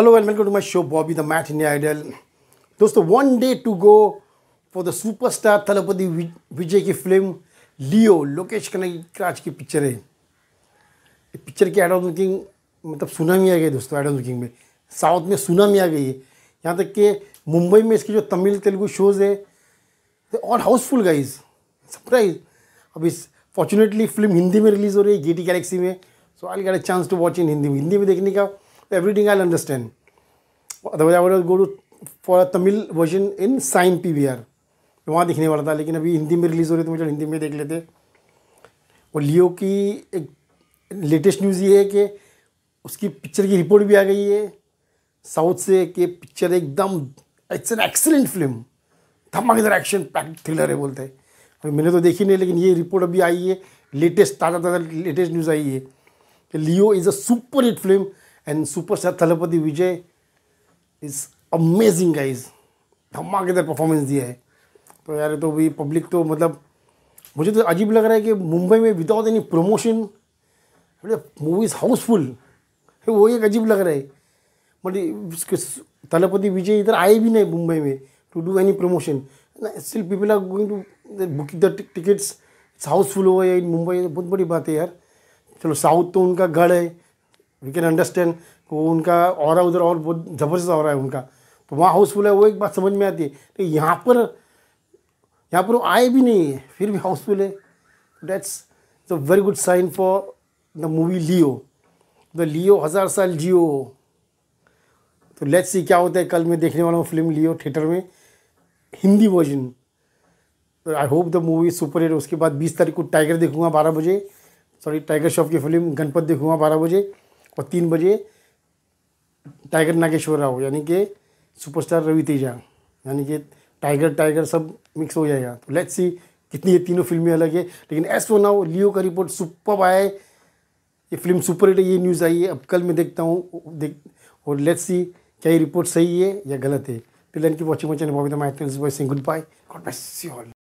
Hello welcome to to show Bobby the the India idol दोस्तों one day to go for the superstar Thalapathy Vijay की film लियो लोकेश कनकराज की picture है picture की एडम लुकिंग मतलब सुनामी आ गई दोस्तों एडम लुकिंग में साउथ में सुनामी आ गई है यहाँ तक कि मुंबई में इसके जो तमिल तेलुगु शोज़ है they all housefull guys surprise अब इस फॉर्चुनेटली फिल्म हिंदी में रिलीज़ हो रही है गेटी टी गैलेक्सी में so I got a chance to watch in Hindi Hindi में देखने का everything I'll understand. Otherwise, I would have go to for a Tamil version in sign P V R वहाँ दिखने वाला था लेकिन अभी हिंदी में रिलीज़ हो रही थी तो मुझे हिंदी में देख लेते और लियो की एक लेटेस्ट न्यूज़ ये है कि उसकी पिक्चर की रिपोर्ट भी आ गई है साउथ से कि पिक्चर एकदम इट्स एन एक्सेलेंट फिल्म धमाकेदार एक्शन पैक थ्रिलर है बोलते हैं अभी मैंने तो देखी नहीं लेकिन ये रिपोर्ट अभी आई है लेटेस्ट ताज़ा ताज़ा लेटेस्ट न्यूज़ आई है कि Leo is a super hit film and superstar Thalapathy Vijay is amazing guys. धमाकेदार परफॉर्मेंस दिया है तो यार तो भी पब्लिक तो मतलब मुझे तो अजीब लग रहा है कि मुंबई में without any promotion movies housefull वो एक अजीब लग रहा है मतलब तलपति विजय इधर आए भी नहीं मुंबई में to do any promotion still people are going to book the tickets housefull हो गए मुंबई बहुत बड़ी बात है यार चलो साउथ तो उनका गढ़ है वी कैन अंडरस्टैंड वो उनका और उधर और बहुत ज़बरदस्त हो रहा है उनका तो वहाँ हाउसफुल है वो एक बात समझ में आती है तो यहाँ पर यहाँ पर वो आए भी नहीं है फिर भी हाउसफुल है that's it's a very good sign for the movie Leo the Leo हज़ार साल जियो तो लेट्स सी क्या होता है कल मैं देखने वाला हूँ फिल्म लियो थिएटर में Hindi version I hope the movie super hit उसके बाद बीस तारीख को टाइगर देखूंगा बारह बजे सॉरी टाइगर शॉफ की फिल्म गणपत देखूंगा बारह बजे और तीन बजे टाइगर नागेश्वर राव यानी कि सुपरस्टार रवि तेजा यानी कि टाइगर टाइगर सब मिक्स हो जाएगा तो लेट्स सी कितनी ये तीनों फिल्में अलग है लेकिन एस वो नाउ लियो का रिपोर्ट सुपर आए ये फिल्म सुपर हिट है ये न्यूज़ आई है अब कल मैं देखता हूँ देख और लेट्स सी क्या ये रिपोर्ट सही है या गलत है टिल की watching watching Bobby goodbye God bless you all